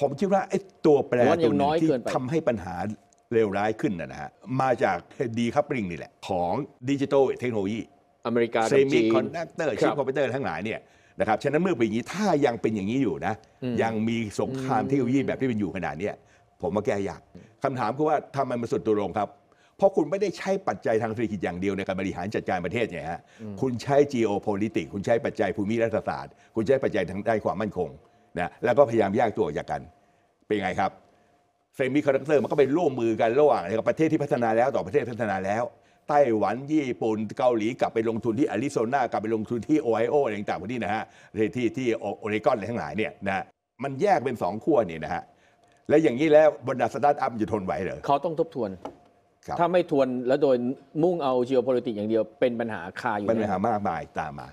ผมคิดว่าไอ้ตัวแปรตัวหนึ่งที่ทำให้ปัญหาเลวร้ายขึ้นนะฮะมาจากดีคัพปริงนี่แหละ ของดิจิทัลเทคโนโลยีอเมริกาเซมิคอนดักเตอร์ ชิปคอมพิวเตอร์ทั้งหลายเนี่ยนะครับฉะนั้นเมื่อเป็นอย่างนี้ถ้ายังเป็นอย่างนี้อยู่นะยังมีสงครามเทคโนโลยีแบบที่เป็นอยู่ขนาดนี้ผมว่าแก้ยากคำถามคือว่าทำไมมันสุดตัวลงครับ เพราะคุณไม่ได้ใช้ปัจจัยทางเศรษฐกิจอย่างเดียวในการบริหารจัดการประเทศไงฮะคุณใช้ geopolitics คุณใช้ปัจจัยภูมิรัฐศาสตร์ คุณใช้ปัจจัยทางด้านความมั่นคงนะแล้วก็พยายามแยกตัวออกจากกัน เป็นไงครับเรมิคอนดักเตอร์มันก็เป็นร่วมมือกันระหว่างประเทศที่พัฒนาแล้วต่อประเทศพัฒนาแล้ว ไต้หวัน ญี่ปุ่น เกาหลีกลับไปลงทุนที่อาริโซนากลับไปลงทุนที่โอไฮโออะไรต่างๆพวกนี้นะฮะที่ที่โอเรกอนอะไรทั้งหลายเนี่ยนะมันแยกเป็นสองขั้วนี่นะฮะและอย่างนี้แล้วบรรดาสตาร์ทอัพจะทนไหวหรือเขาต้องทบทวนถ้าไม่ทวนแล้วโดยมุ่งเอา geopolitics อย่างเดียว เป็นปัญหาคาอยู่ปัญหามากมายตามมา